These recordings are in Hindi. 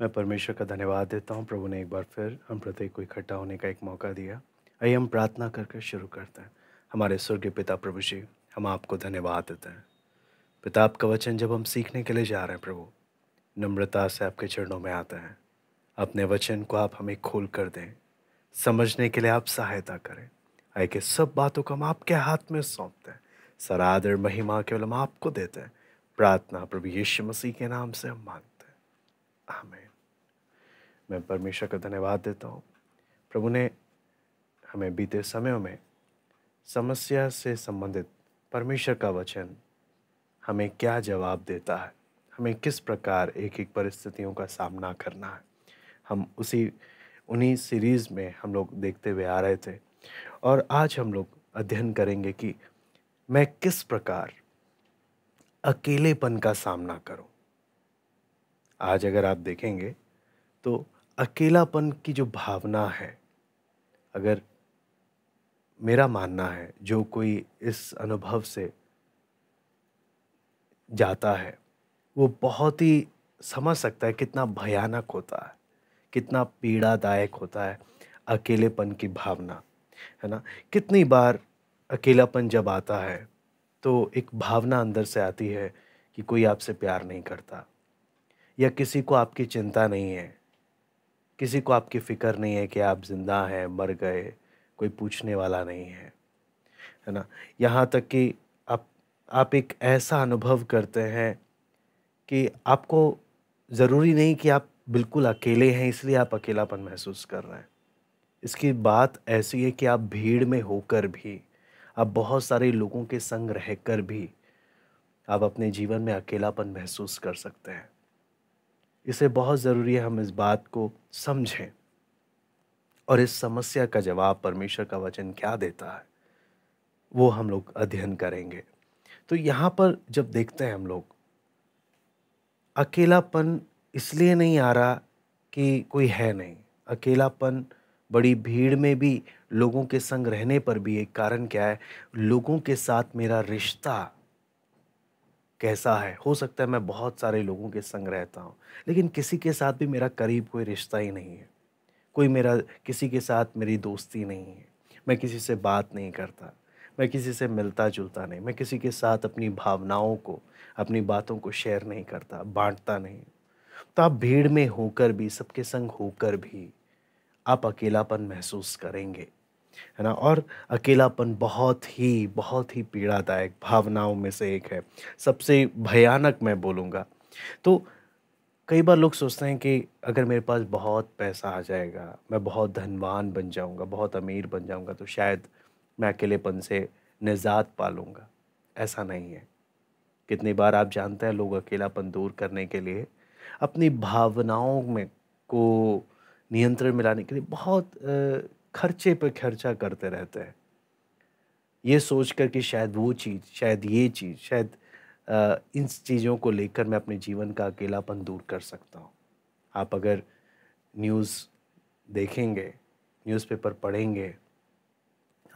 मैं परमेश्वर का धन्यवाद देता हूँ प्रभु ने एक बार फिर हम प्रत्येक को इकट्ठा होने का एक मौका दिया आइए हम प्रार्थना करके शुरू करते हैं हमारे स्वर्गीय पिता प्रभु जी हम आपको धन्यवाद देते हैं पिता आपका वचन जब हम सीखने के लिए जा रहे हैं प्रभु नम्रता से आपके चरणों में आते हैं अपने वचन को आप हमें खोल कर दें समझने के लिए आप सहायता करें आए कि सब बातों को हम आपके हाथ में सौंपते हैं सरादर महिमा केवल हम आपको देते हैं प्रार्थना प्रभु यीशु मसीह के नाम से हम मांगते हैं हमें मैं परमेश्वर का धन्यवाद देता हूँ प्रभु ने हमें बीते समयों में समस्या से संबंधित परमेश्वर का वचन हमें क्या जवाब देता है हमें किस प्रकार एक एक परिस्थितियों का सामना करना है हम उसी उन्हीं सीरीज़ में हम लोग देखते हुए आ रहे थे और आज हम लोग अध्ययन करेंगे कि मैं किस प्रकार अकेलेपन का सामना करूं। आज अगर आप देखेंगे तो अकेलापन की जो भावना है अगर मेरा मानना है जो कोई इस अनुभव से जाता है वो बहुत ही समझ सकता है कितना भयानक होता है कितना पीड़ादायक होता है अकेलेपन की भावना है ना कितनी बार अकेलापन जब आता है तो एक भावना अंदर से आती है कि कोई आपसे प्यार नहीं करता या किसी को आपकी चिंता नहीं है किसी को आपकी फ़िक्र नहीं है कि आप ज़िंदा हैं मर गए कोई पूछने वाला नहीं है है ना यहाँ तक कि आप आप एक ऐसा अनुभव करते हैं कि आपको ज़रूरी नहीं कि आप बिल्कुल अकेले हैं इसलिए आप अकेलापन महसूस कर रहे हैं इसकी बात ऐसी है कि आप भीड़ में होकर भी आप बहुत सारे लोगों के संग रहकर भी आप अपने जीवन में अकेलापन महसूस कर सकते हैं इसे बहुत ज़रूरी है हम इस बात को समझें और इस समस्या का जवाब परमेश्वर का वचन क्या देता है वो हम लोग अध्ययन करेंगे तो यहाँ पर जब देखते हैं हम लोग अकेलापन इसलिए नहीं आ रहा कि कोई है नहीं अकेलापन बड़ी भीड़ में भी लोगों के संग रहने पर भी एक कारण क्या है लोगों के साथ मेरा रिश्ता कैसा है हो सकता है मैं बहुत सारे लोगों के संग रहता हूँ लेकिन किसी के साथ भी मेरा करीब कोई रिश्ता ही नहीं है कोई मेरा किसी के साथ मेरी दोस्ती नहीं है मैं किसी से बात नहीं करता मैं किसी से मिलता जुलता नहीं मैं किसी के साथ अपनी भावनाओं को अपनी बातों को शेयर नहीं करता बांटता नहीं तो आप भीड़ में होकर भी सबके संग होकर भी आप अकेलापन महसूस करेंगे है ना और अकेलापन बहुत ही बहुत ही पीड़ादायक भावनाओं में से एक है सबसे भयानक मैं बोलूँगा तो कई बार लोग सोचते हैं कि अगर मेरे पास बहुत पैसा आ जाएगा मैं बहुत धनवान बन जाऊँगा बहुत अमीर बन जाऊँगा तो शायद मैं अकेलेपन से निजात पा लूँगा ऐसा नहीं है कितनी बार आप जानते हैं लोग अकेलापन दूर करने के लिए अपनी भावनाओं में को नियंत्रण में लाने के लिए बहुत खर्चे पर खर्चा करते रहते हैं ये सोच कर कि शायद वो चीज़ शायद ये चीज़ शायद इन चीज़ों को लेकर मैं अपने जीवन का अकेलापन दूर कर सकता हूँ आप अगर न्यूज़ देखेंगे न्यूज़पेपर पढ़ेंगे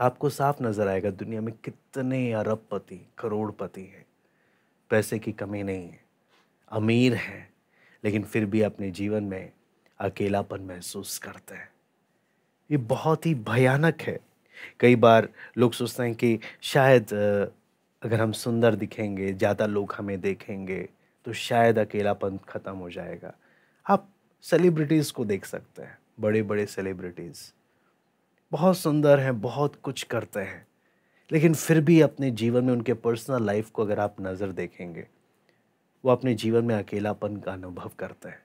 आपको साफ नज़र आएगा दुनिया में कितने अरबपति करोड़पति हैं पैसे की कमी नहीं है अमीर हैं लेकिन फिर भी अपने जीवन में अकेलापन महसूस करते हैं ये बहुत ही भयानक है कई बार लोग सोचते हैं कि शायद अगर हम सुंदर दिखेंगे ज़्यादा लोग हमें देखेंगे तो शायद अकेलापन ख़त्म हो जाएगा आप सेलिब्रिटीज़ को देख सकते हैं बड़े बड़े सेलिब्रिटीज़ बहुत सुंदर हैं बहुत कुछ करते हैं लेकिन फिर भी अपने जीवन में उनके पर्सनल लाइफ को अगर आप नज़र देखेंगे वो अपने जीवन में अकेलापन का अनुभव करते हैं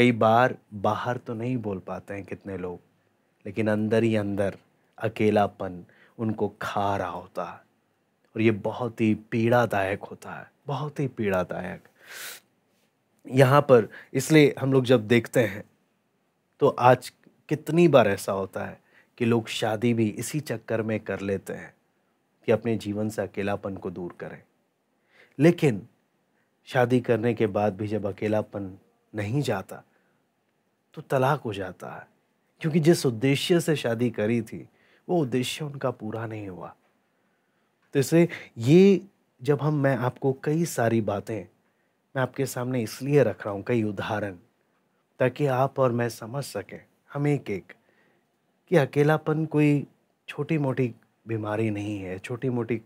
कई बार बाहर तो नहीं बोल पाते हैं कितने लोग लेकिन अंदर ही अंदर अकेलापन उनको खा रहा होता है और ये बहुत ही पीड़ादायक होता है बहुत ही पीड़ादायक यहाँ पर इसलिए हम लोग जब देखते हैं तो आज कितनी बार ऐसा होता है कि लोग शादी भी इसी चक्कर में कर लेते हैं कि अपने जीवन से अकेलापन को दूर करें लेकिन शादी करने के बाद भी जब अकेलापन नहीं जाता तो तलाक हो जाता है क्योंकि जिस उद्देश्य से शादी करी थी वो उद्देश्य उनका पूरा नहीं हुआ तो इसलिए ये जब हम मैं आपको कई सारी बातें मैं आपके सामने इसलिए रख रहा हूँ कई उदाहरण ताकि आप और मैं समझ सकें हम एक एक कि अकेलापन कोई छोटी मोटी बीमारी नहीं है छोटी मोटी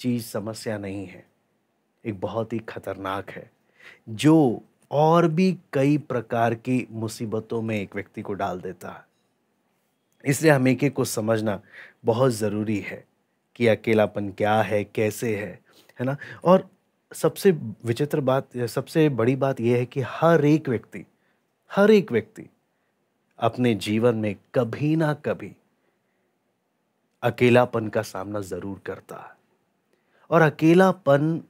चीज़ समस्या नहीं है एक बहुत ही खतरनाक है जो और भी कई प्रकार की मुसीबतों में एक व्यक्ति को डाल देता है इसलिए हम एक एक को समझना बहुत ज़रूरी है कि अकेलापन क्या है कैसे है है ना और सबसे विचित्र बात सबसे बड़ी बात यह है कि हर एक व्यक्ति हर एक व्यक्ति अपने जीवन में कभी ना कभी अकेलापन का सामना ज़रूर करता है और अकेलापन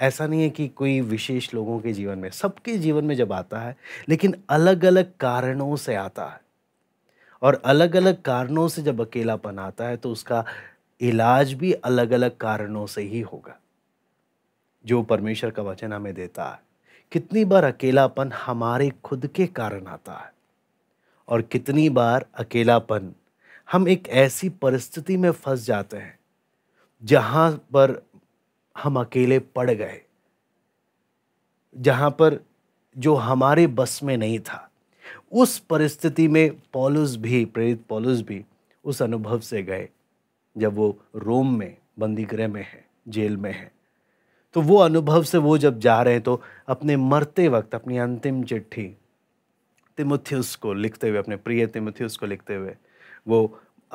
ऐसा नहीं है कि कोई विशेष लोगों के जीवन में सबके जीवन में जब आता है लेकिन अलग अलग कारणों से आता है और अलग अलग कारणों से जब अकेलापन आता है तो उसका इलाज भी अलग अलग कारणों से ही होगा जो परमेश्वर का वचन हमें देता है कितनी बार अकेलापन हमारे खुद के कारण आता है और कितनी बार अकेलापन हम एक ऐसी परिस्थिति में फंस जाते हैं जहाँ पर हम अकेले पड़ गए जहाँ पर जो हमारे बस में नहीं था उस परिस्थिति में पॉलुस भी प्रेरित पॉलुस भी उस अनुभव से गए जब वो रोम में बंदीगृह में है जेल में है तो वो अनुभव से वो जब जा रहे हैं तो अपने मरते वक्त अपनी अंतिम चिट्ठी तिमुथियस को लिखते हुए अपने प्रिय तिमुथियस को लिखते हुए वो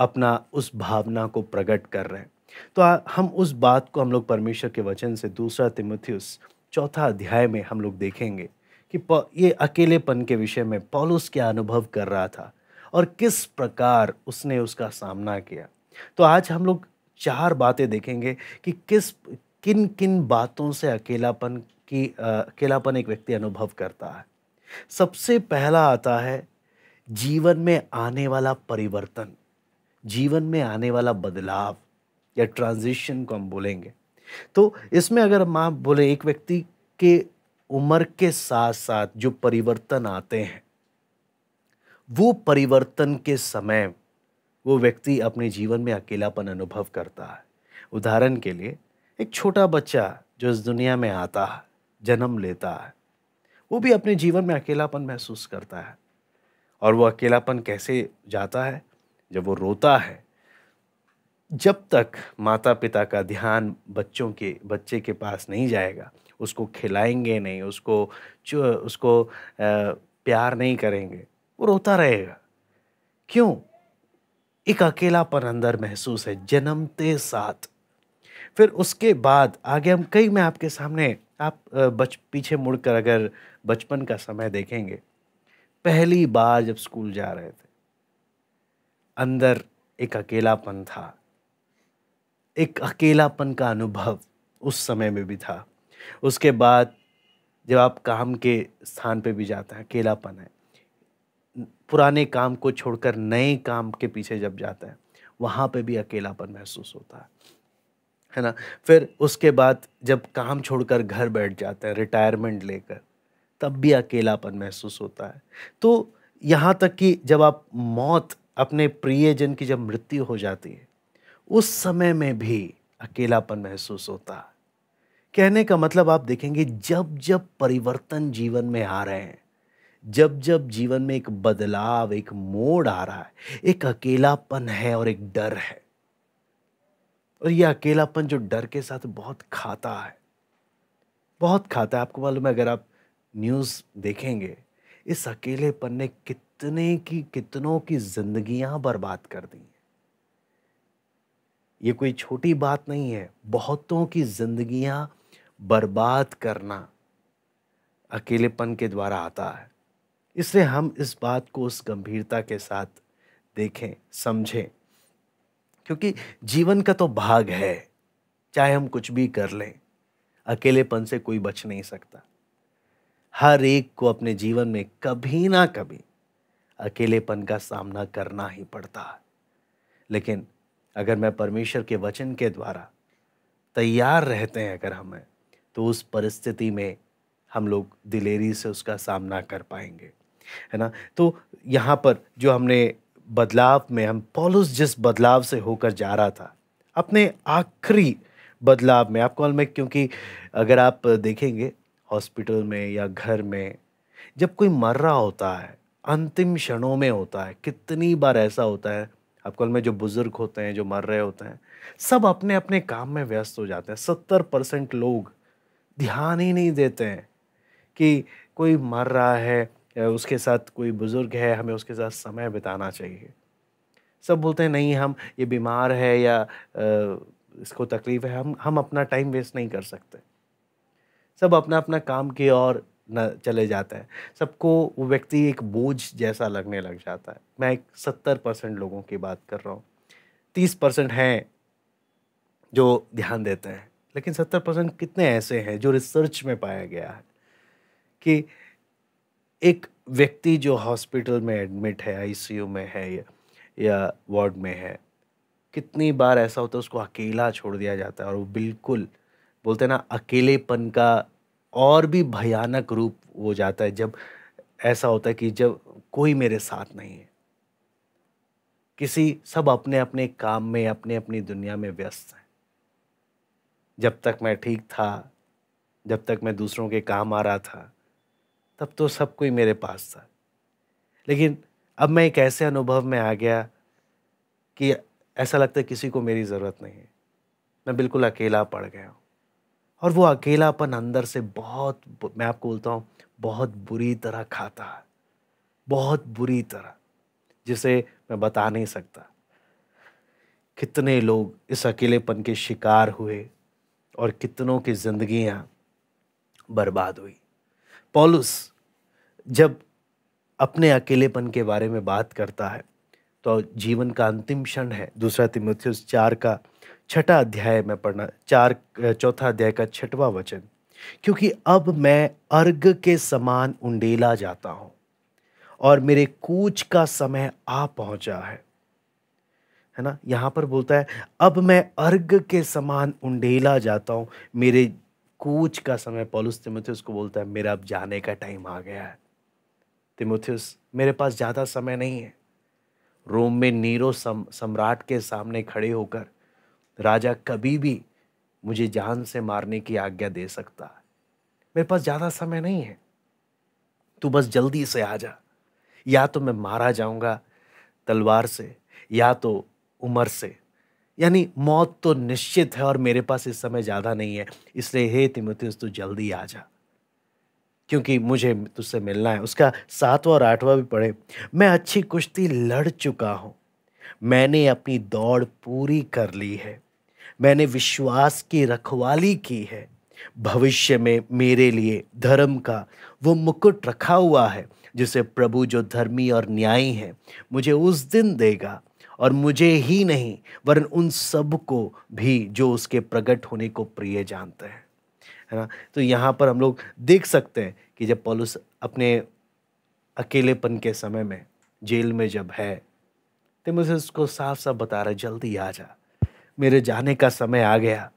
अपना उस भावना को प्रकट कर रहे हैं तो आ, हम उस बात को हम लोग परमेश्वर के वचन से दूसरा तिमोथियस चौथा अध्याय में हम लोग देखेंगे कि ये अकेलेपन के विषय में पॉलुस क्या अनुभव कर रहा था और किस प्रकार उसने उसका सामना किया तो आज हम लोग चार बातें देखेंगे कि किस किन किन बातों से अकेलापन की अकेलापन एक व्यक्ति अनुभव करता है सबसे पहला आता है जीवन में आने वाला परिवर्तन जीवन में आने वाला बदलाव या ट्रांजिशन को हम बोलेंगे तो इसमें अगर माँ बोले एक व्यक्ति के उम्र के साथ साथ जो परिवर्तन आते हैं वो परिवर्तन के समय वो व्यक्ति अपने जीवन में अकेलापन अनुभव करता है उदाहरण के लिए एक छोटा बच्चा जो इस दुनिया में आता है जन्म लेता है वो भी अपने जीवन में अकेलापन महसूस करता है और वो अकेलापन कैसे जाता है जब वो रोता है जब तक माता पिता का ध्यान बच्चों के बच्चे के पास नहीं जाएगा उसको खिलाएंगे नहीं उसको उसको प्यार नहीं करेंगे वो रोता रहेगा क्यों एक अकेलापन अंदर महसूस है जन्मते साथ फिर उसके बाद आगे हम कई मैं आपके सामने आप बच पीछे मुड़कर अगर बचपन का समय देखेंगे पहली बार जब स्कूल जा रहे थे अंदर एक अकेलापन था एक अकेलापन का अनुभव उस समय में भी था उसके बाद जब आप काम के स्थान पे भी जाते हैं अकेलापन है पुराने काम को छोड़कर नए काम के पीछे जब जाते हैं वहाँ पे भी अकेलापन महसूस होता है है ना फिर उसके बाद जब काम छोड़कर घर बैठ जाते हैं रिटायरमेंट लेकर तब भी अकेलापन महसूस होता है तो यहाँ तक कि जब आप मौत अपने प्रियजन की जब मृत्यु हो जाती है उस समय में भी अकेलापन महसूस होता है कहने का मतलब आप देखेंगे जब जब परिवर्तन जीवन में आ रहे हैं जब जब जीवन में एक बदलाव एक मोड़ आ रहा है एक अकेलापन है और एक डर है और यह अकेलापन जो डर के साथ बहुत खाता है बहुत खाता है आपको मालूम है अगर आप न्यूज़ देखेंगे इस अकेलेपन ने कितना कितने की कितनों की जिंदगियां बर्बाद कर दी ये कोई छोटी बात नहीं है बहुतों की जिंदगियां बर्बाद करना अकेलेपन के द्वारा आता है इसलिए हम इस बात को उस गंभीरता के साथ देखें समझें क्योंकि जीवन का तो भाग है चाहे हम कुछ भी कर लें अकेलेपन से कोई बच नहीं सकता हर एक को अपने जीवन में कभी ना कभी अकेलेपन का सामना करना ही पड़ता है लेकिन अगर मैं परमेश्वर के वचन के द्वारा तैयार रहते हैं अगर हमें तो उस परिस्थिति में हम लोग दिलेरी से उसका सामना कर पाएंगे है ना तो यहाँ पर जो हमने बदलाव में हम पॉलुस जिस बदलाव से होकर जा रहा था अपने आखिरी बदलाव में आप कॉल में क्योंकि अगर आप देखेंगे हॉस्पिटल में या घर में जब कोई मर रहा होता है अंतिम क्षणों में होता है कितनी बार ऐसा होता है कल में जो बुजुर्ग होते हैं जो मर रहे होते हैं सब अपने अपने काम में व्यस्त हो जाते हैं सत्तर परसेंट लोग ध्यान ही नहीं देते हैं कि कोई मर रहा है उसके साथ कोई बुज़ुर्ग है हमें उसके साथ समय बिताना चाहिए सब बोलते हैं नहीं हम ये बीमार है या इसको तकलीफ़ है हम हम अपना टाइम वेस्ट नहीं कर सकते सब अपना अपना काम की और न चले जाते हैं सबको वो व्यक्ति एक बोझ जैसा लगने लग जाता है मैं एक सत्तर परसेंट लोगों की बात कर रहा हूँ तीस परसेंट हैं जो ध्यान देते हैं लेकिन सत्तर परसेंट कितने ऐसे हैं जो रिसर्च में पाया गया है कि एक व्यक्ति जो हॉस्पिटल में एडमिट है आईसीयू में है या, या वार्ड में है कितनी बार ऐसा होता है उसको अकेला छोड़ दिया जाता है और वो बिल्कुल बोलते हैं ना अकेलेपन का और भी भयानक रूप हो जाता है जब ऐसा होता है कि जब कोई मेरे साथ नहीं है किसी सब अपने अपने काम में अपने अपनी दुनिया में व्यस्त हैं जब तक मैं ठीक था जब तक मैं दूसरों के काम आ रहा था तब तो सब कोई मेरे पास था लेकिन अब मैं एक ऐसे अनुभव में आ गया कि ऐसा लगता है किसी को मेरी ज़रूरत नहीं है मैं बिल्कुल अकेला पड़ गया हूँ और वो अकेलापन अंदर से बहुत मैं आपको बोलता हूँ बहुत बुरी तरह खाता है बहुत बुरी तरह जिसे मैं बता नहीं सकता कितने लोग इस अकेलेपन के शिकार हुए और कितनों की जिंदगियां बर्बाद हुई पॉलुस जब अपने अकेलेपन के बारे में बात करता है तो जीवन का अंतिम क्षण है दूसरा तिमोथियस चार का छठा अध्याय में पढ़ना चार चौथा अध्याय का छठवा वचन क्योंकि अब मैं अर्घ के समान उंडेला जाता हूँ और मेरे कूच का समय आ पहुँचा है है ना यहाँ पर बोलता है अब मैं अर्घ के समान उंडेला जाता हूँ मेरे कूच का समय पॉलुस तिमोथियस को बोलता है मेरा अब जाने का टाइम आ गया है तिमोथियस मेरे पास ज़्यादा समय नहीं है रोम में नीरो सम, सम्राट के सामने खड़े होकर राजा कभी भी मुझे जान से मारने की आज्ञा दे सकता है मेरे पास ज़्यादा समय नहीं है तू बस जल्दी से आ जा या तो मैं मारा जाऊंगा तलवार से या तो उमर से यानी मौत तो निश्चित है और मेरे पास इस समय ज़्यादा नहीं है इसलिए हे तिमुति तू जल्दी आ जा क्योंकि मुझे तुझसे मिलना है उसका सातवां और आठवां भी पढ़े मैं अच्छी कुश्ती लड़ चुका हूँ मैंने अपनी दौड़ पूरी कर ली है मैंने विश्वास की रखवाली की है भविष्य में मेरे लिए धर्म का वो मुकुट रखा हुआ है जिसे प्रभु जो धर्मी और न्यायी है मुझे उस दिन देगा और मुझे ही नहीं वरन उन सब को भी जो उसके प्रकट होने को प्रिय जानते हैं है ना तो यहाँ पर हम लोग देख सकते हैं कि जब पॉलुस अपने अकेलेपन के समय में जेल में जब है तो मुझे उसको साफ साफ बता रहा है जल्दी आ जा मेरे जाने का समय आ गया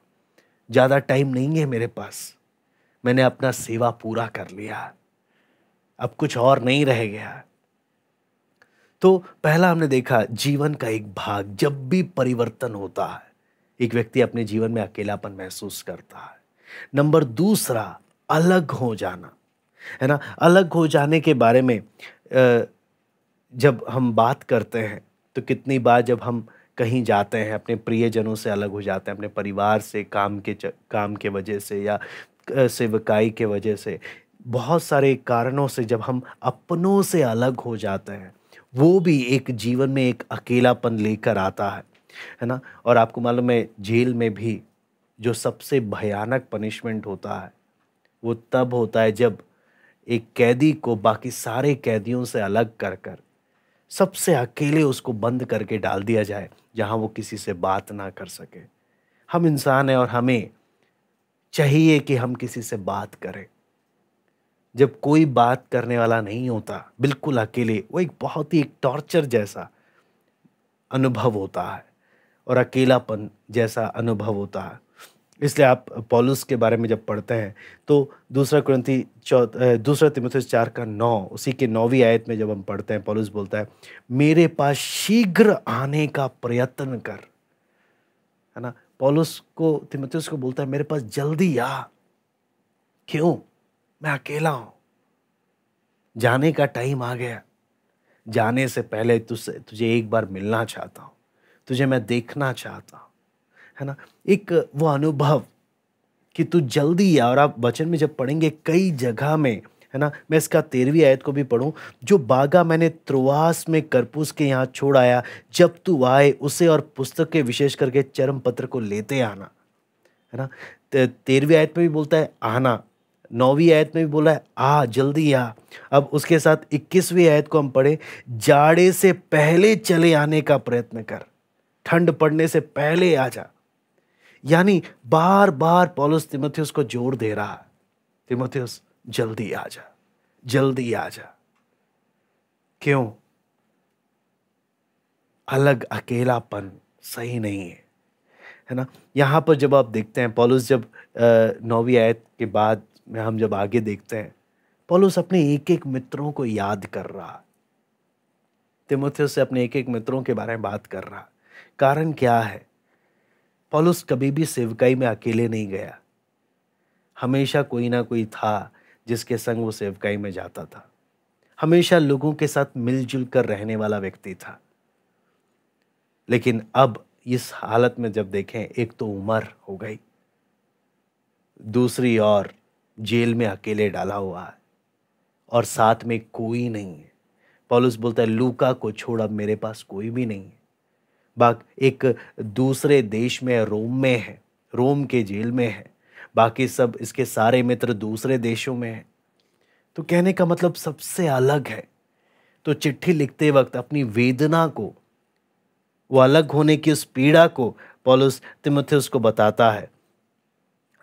ज़्यादा टाइम नहीं है मेरे पास मैंने अपना सेवा पूरा कर लिया अब कुछ और नहीं रह गया तो पहला हमने देखा जीवन का एक भाग जब भी परिवर्तन होता है एक व्यक्ति अपने जीवन में अकेलापन महसूस करता है नंबर दूसरा अलग हो जाना है ना अलग हो जाने के बारे में जब हम बात करते हैं तो कितनी बार जब हम कहीं जाते हैं अपने प्रियजनों से अलग हो जाते हैं अपने परिवार से काम के काम के वजह से या सेवकाई के वजह से बहुत सारे कारणों से जब हम अपनों से अलग हो जाते हैं वो भी एक जीवन में एक अकेलापन लेकर आता है है ना और आपको मालूम है जेल में भी जो सबसे भयानक पनिशमेंट होता है वो तब होता है जब एक कैदी को बाकी सारे कैदियों से अलग कर कर सबसे अकेले उसको बंद करके डाल दिया जाए जहाँ वो किसी से बात ना कर सके हम इंसान हैं और हमें चाहिए कि हम किसी से बात करें जब कोई बात करने वाला नहीं होता बिल्कुल अकेले वो एक बहुत ही एक टॉर्चर जैसा अनुभव होता है और अकेलापन जैसा अनुभव होता है इसलिए आप पॉलुस के बारे में जब पढ़ते हैं तो दूसरा क्रंथी चौथ दूसरा तिमोथियस चार का नौ उसी के नौवीं आयत में जब हम पढ़ते हैं पॉलुस बोलता है मेरे पास शीघ्र आने का प्रयत्न कर है ना पॉलुस को तिमोथियस को बोलता है मेरे पास जल्दी आ क्यों मैं अकेला हूँ जाने का टाइम आ गया जाने से पहले तुझसे तुझे एक बार मिलना चाहता हूँ तुझे मैं देखना चाहता हूँ है ना एक वो अनुभव कि तू जल्दी आ और आप वचन में जब पढ़ेंगे कई जगह में है ना मैं इसका तेरहवीं आयत को भी पढ़ूं जो बागा मैंने त्रुवास में करपूस के यहाँ छोड़ आया जब तू आए उसे और पुस्तक के विशेष करके चरम पत्र को लेते आना है ना तेरहवीं आयत में भी बोलता है आना नौवीं आयत में भी बोला है आ जल्दी आ अब उसके साथ इक्कीसवीं आयत को हम पढ़े जाड़े से पहले चले आने का प्रयत्न कर ठंड पड़ने से पहले आ जा यानी बार बार पॉलस तिमोथियस को जोर दे रहा है जल्दी आ जा जल्दी आ जा क्यों अलग अकेलापन सही नहीं है है ना यहाँ पर जब आप देखते हैं पॉलुस जब नौवीं आयत के बाद में हम जब आगे देखते हैं पॉलुस अपने एक एक मित्रों को याद कर रहा तिमोथियस से अपने एक एक मित्रों के बारे में बात कर रहा कारण क्या है पॉलुस कभी भी सेवकाई में अकेले नहीं गया हमेशा कोई ना कोई था जिसके संग वो सेवकाई में जाता था हमेशा लोगों के साथ मिलजुल कर रहने वाला व्यक्ति था लेकिन अब इस हालत में जब देखें एक तो उम्र हो गई दूसरी ओर जेल में अकेले डाला हुआ है और साथ में कोई नहीं है पॉलुस बोलता है लूका को छोड़ अब मेरे पास कोई भी नहीं है एक दूसरे देश में रोम में है रोम के जेल में है बाकी सब इसके सारे मित्र दूसरे देशों में हैं तो कहने का मतलब सबसे अलग है तो चिट्ठी लिखते वक्त अपनी वेदना को वो अलग होने की उस पीड़ा को पॉलिस तिमोथियस को बताता है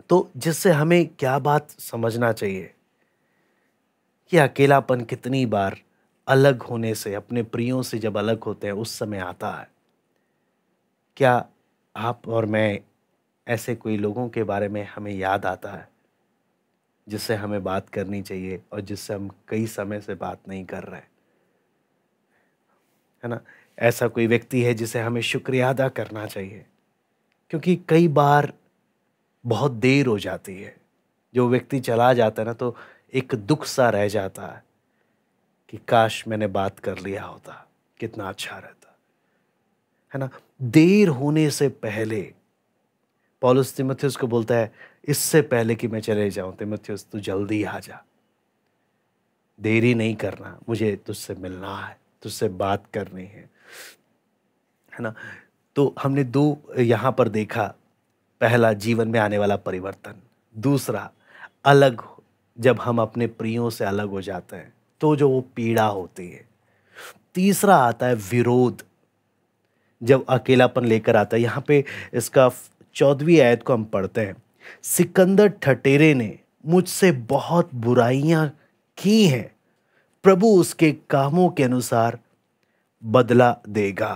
तो जिससे हमें क्या बात समझना चाहिए कि अकेलापन कितनी बार अलग होने से अपने प्रियों से जब अलग होते हैं उस समय आता है क्या आप और मैं ऐसे कोई लोगों के बारे में हमें याद आता है जिससे हमें बात करनी चाहिए और जिससे हम कई समय से बात नहीं कर रहे है ना ऐसा कोई व्यक्ति है जिसे हमें शुक्रिया अदा करना चाहिए क्योंकि कई बार बहुत देर हो जाती है जो व्यक्ति चला जाता है ना तो एक दुख सा रह जाता है कि काश मैंने बात कर लिया होता कितना अच्छा रहता है ना देर होने से पहले पॉलिस तिमथ्यूस को बोलता है इससे पहले कि मैं चले जाऊं तिमथ्यूस तू जल्दी आ जा देरी नहीं करना मुझे तुझसे मिलना है तुझसे बात करनी है है ना तो हमने दो यहां पर देखा पहला जीवन में आने वाला परिवर्तन दूसरा अलग जब हम अपने प्रियो से अलग हो जाते हैं तो जो वो पीड़ा होती है तीसरा आता है विरोध जब अकेलापन लेकर आता है यहाँ पे इसका चौदहवीं आयत को हम पढ़ते हैं सिकंदर ठटेरे ने मुझसे बहुत बुराइयाँ की हैं प्रभु उसके कामों के अनुसार बदला देगा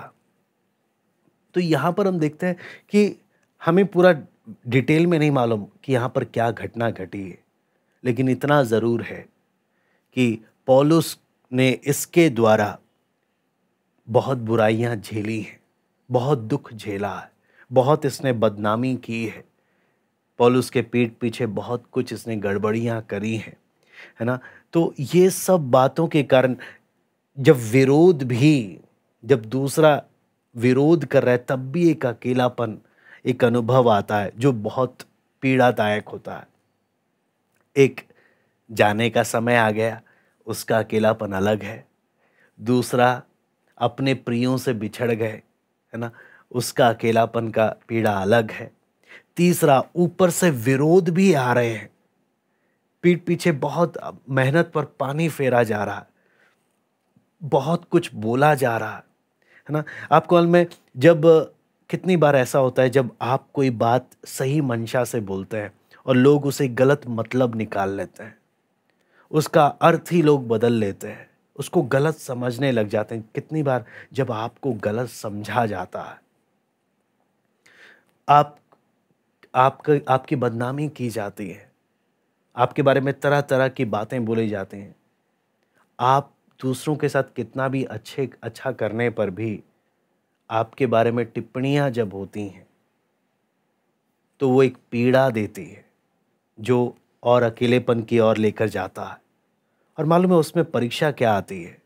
तो यहाँ पर हम देखते हैं कि हमें पूरा डिटेल में नहीं मालूम कि यहाँ पर क्या घटना घटी है लेकिन इतना ज़रूर है कि पॉलुस ने इसके द्वारा बहुत बुराइयाँ झेली हैं बहुत दुख झेला है बहुत इसने बदनामी की है पॉलुस के पीठ पीछे बहुत कुछ इसने गड़बड़ियाँ करी हैं है ना तो ये सब बातों के कारण जब विरोध भी जब दूसरा विरोध कर रहा है तब भी एक अकेलापन एक अनुभव आता है जो बहुत पीड़ादायक होता है एक जाने का समय आ गया उसका अकेलापन अलग है दूसरा अपने प्रियों से बिछड़ गए है ना उसका अकेलापन का पीड़ा अलग है तीसरा ऊपर से विरोध भी आ रहे हैं पीठ पीछे बहुत मेहनत पर पानी फेरा जा रहा है बहुत कुछ बोला जा रहा है ना आप कॉल में जब कितनी बार ऐसा होता है जब आप कोई बात सही मंशा से बोलते हैं और लोग उसे गलत मतलब निकाल लेते हैं उसका अर्थ ही लोग बदल लेते हैं उसको गलत समझने लग जाते हैं कितनी बार जब आपको गलत समझा जाता है आप आपके आपकी बदनामी की जाती है आपके बारे में तरह तरह की बातें बोली जाती हैं आप दूसरों के साथ कितना भी अच्छे अच्छा करने पर भी आपके बारे में टिप्पणियां जब होती हैं तो वो एक पीड़ा देती है जो और अकेलेपन की ओर लेकर जाता है और मालूम है उसमें परीक्षा क्या आती है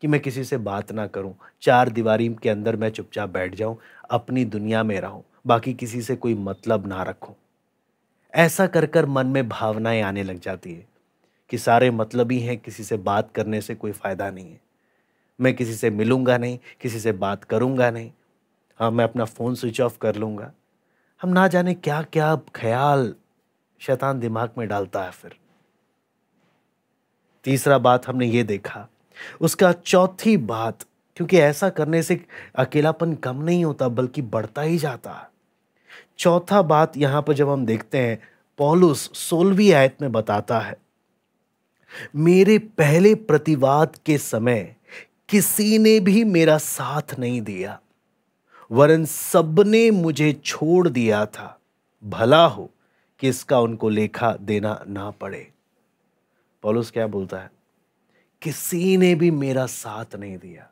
कि मैं किसी से बात ना करूं चार दीवारी के अंदर मैं चुपचाप बैठ जाऊं अपनी दुनिया में रहूं बाकी किसी से कोई मतलब ना रखूं ऐसा कर कर मन में भावनाएं आने लग जाती है कि सारे मतलब ही हैं किसी से बात करने से कोई फ़ायदा नहीं है मैं किसी से मिलूंगा नहीं किसी से बात करूंगा नहीं हाँ मैं अपना फ़ोन स्विच ऑफ कर लूँगा हम ना जाने क्या क्या ख्याल शैतान दिमाग में डालता है फिर तीसरा बात हमने ये देखा उसका चौथी बात क्योंकि ऐसा करने से अकेलापन कम नहीं होता बल्कि बढ़ता ही जाता चौथा बात यहां पर जब हम देखते हैं पॉलुस सोलवी आयत में बताता है मेरे पहले प्रतिवाद के समय किसी ने भी मेरा साथ नहीं दिया वरन सबने मुझे छोड़ दिया था भला हो कि इसका उनको लेखा देना ना पड़े पॉलुस क्या बोलता है किसी ने भी मेरा साथ नहीं दिया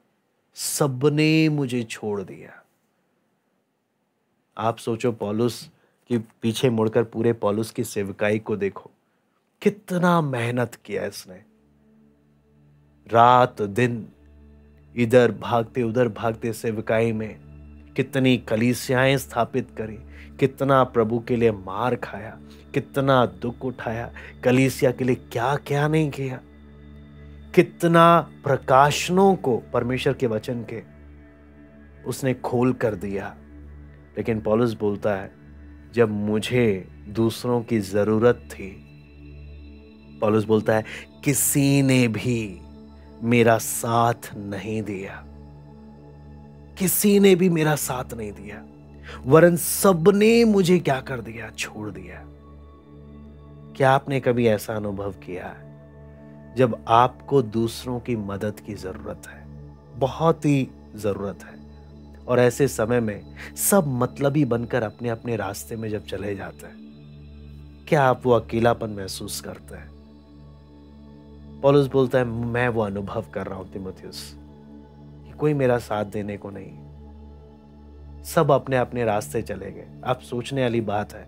सबने मुझे छोड़ दिया आप सोचो पॉलुस कि पीछे मुड़कर पूरे पॉलुस की सेवकाई को देखो कितना मेहनत किया इसने रात दिन इधर भागते उधर भागते सेवकाई में कितनी कलीसियाएं स्थापित करी कितना प्रभु के लिए मार खाया कितना दुख उठाया कलीसिया के लिए क्या क्या नहीं किया कितना प्रकाशनों को परमेश्वर के वचन के उसने खोल कर दिया लेकिन पॉलिस बोलता है जब मुझे दूसरों की ज़रूरत थी पॉलिस बोलता है किसी ने भी मेरा साथ नहीं दिया किसी ने भी मेरा साथ नहीं दिया वरन सबने मुझे क्या कर दिया छोड़ दिया क्या आपने कभी ऐसा अनुभव किया है जब आपको दूसरों की मदद की जरूरत है बहुत ही जरूरत है और ऐसे समय में सब मतलबी बनकर अपने अपने रास्ते में जब चले जाते हैं क्या आप वो अकेलापन महसूस करते हैं पॉलुस बोलता है मैं वो अनुभव कर रहा हूं तिमोथियस कोई मेरा साथ देने को नहीं सब अपने अपने रास्ते चले गए आप सोचने वाली बात है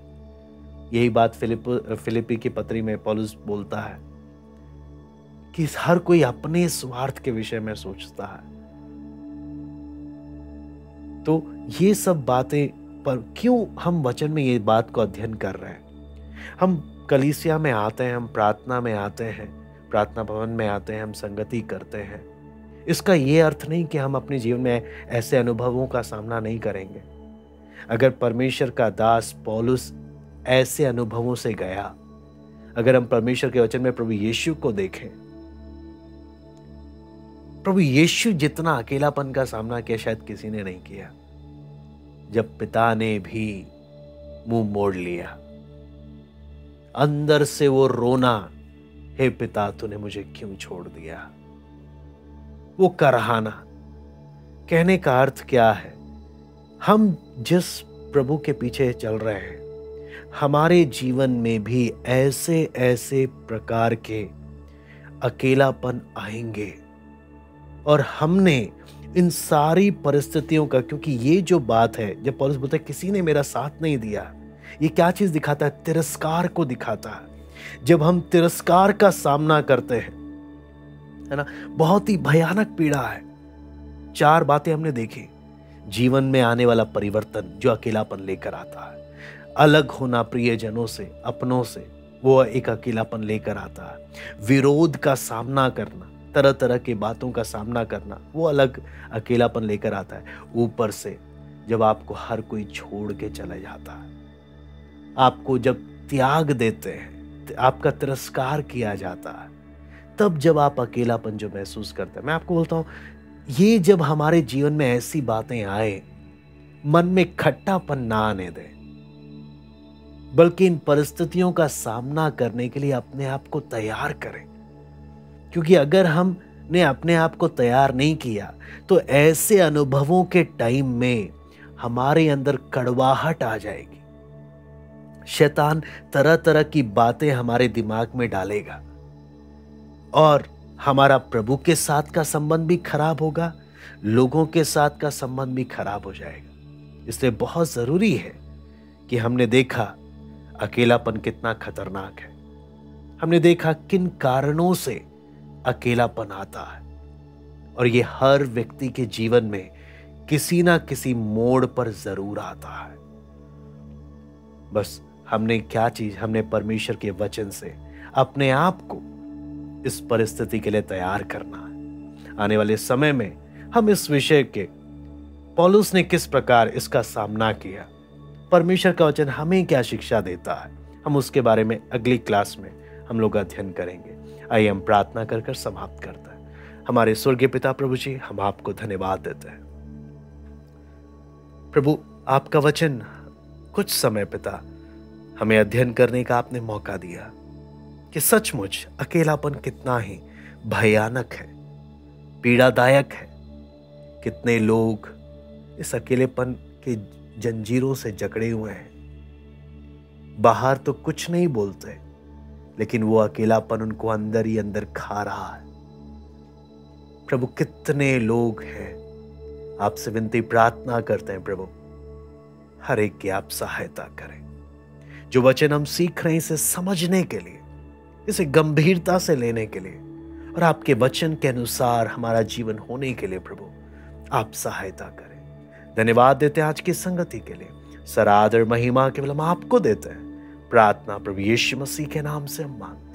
यही बात फिलिप फिलिपी की पत्री में पॉलिस बोलता है कि हर कोई अपने स्वार्थ के विषय में सोचता है तो ये सब बातें पर क्यों हम वचन में ये बात को अध्ययन कर रहे हैं हम कलीसिया में आते हैं हम प्रार्थना में आते हैं प्रार्थना भवन में आते हैं हम संगति करते हैं इसका ये अर्थ नहीं कि हम अपने जीवन में ऐसे अनुभवों का सामना नहीं करेंगे अगर परमेश्वर का दास पॉलुस ऐसे अनुभवों से गया अगर हम परमेश्वर के वचन में प्रभु यीशु को देखें प्रभु यीशु जितना अकेलापन का सामना किया शायद किसी ने नहीं किया जब पिता ने भी मुंह मोड़ लिया अंदर से वो रोना हे पिता तूने मुझे क्यों छोड़ दिया वो करहाना कहने का अर्थ क्या है हम जिस प्रभु के पीछे चल रहे हैं हमारे जीवन में भी ऐसे ऐसे प्रकार के अकेलापन आएंगे और हमने इन सारी परिस्थितियों का क्योंकि ये जो बात है जब पॉलिस बोलता है किसी ने मेरा साथ नहीं दिया ये क्या चीज़ दिखाता है तिरस्कार को दिखाता है जब हम तिरस्कार का सामना करते हैं है ना बहुत ही भयानक पीड़ा है चार बातें हमने देखी जीवन में आने वाला परिवर्तन जो अकेलापन लेकर आता है अलग होना प्रियजनों से अपनों से वो एक अकेलापन लेकर आता है विरोध का सामना करना तरह तरह के बातों का सामना करना वो अलग अकेलापन लेकर आता है ऊपर से जब आपको हर कोई छोड़ के चला जाता है आपको जब त्याग देते हैं आपका तिरस्कार किया जाता है तब जब आप अकेलापन जो महसूस करते हैं मैं आपको बोलता हूँ ये जब हमारे जीवन में ऐसी बातें आए मन में खट्टापन ना आने दें बल्कि इन परिस्थितियों का सामना करने के लिए अपने आप को तैयार करें क्योंकि अगर हम ने अपने आप को तैयार नहीं किया तो ऐसे अनुभवों के टाइम में हमारे अंदर कड़वाहट आ जाएगी शैतान तरह तरह की बातें हमारे दिमाग में डालेगा और हमारा प्रभु के साथ का संबंध भी खराब होगा लोगों के साथ का संबंध भी खराब हो जाएगा इसलिए बहुत ज़रूरी है कि हमने देखा अकेलापन कितना खतरनाक है हमने देखा किन कारणों से अकेलापन आता है और ये हर व्यक्ति के जीवन में किसी ना किसी मोड़ पर जरूर आता है बस हमने क्या चीज हमने परमेश्वर के वचन से अपने आप को इस परिस्थिति के लिए तैयार करना है आने वाले समय में हम इस विषय के पॉलुस ने किस प्रकार इसका सामना किया परमेश्वर का वचन हमें क्या शिक्षा देता है हम उसके बारे में अगली क्लास में हम लोग अध्ययन करेंगे आइए हम प्रार्थना कर कर समाप्त करते हैं हमारे स्वर्गीय पिता प्रभु जी हम आपको धन्यवाद देते हैं प्रभु आपका वचन कुछ समय पिता हमें अध्ययन करने का आपने मौका दिया कि सचमुच अकेलापन कितना ही भयानक है पीड़ादायक है कितने लोग इस अकेलेपन के जंजीरों से जकड़े हुए हैं बाहर तो कुछ नहीं बोलते लेकिन वो अकेलापन उनको अंदर ही अंदर खा रहा है प्रभु कितने लोग हैं आपसे विनती प्रार्थना करते हैं प्रभु हर एक की आप सहायता करें जो वचन हम सीख रहे हैं इसे समझने के लिए इसे गंभीरता से लेने के लिए और आपके वचन के अनुसार हमारा जीवन होने के लिए प्रभु आप सहायता करें धन्यवाद देते हैं आज की संगति के लिए सरादर महिमा केवल हम आपको देते हैं प्रार्थना प्रभु यीशु मसीह के नाम से हम मांगते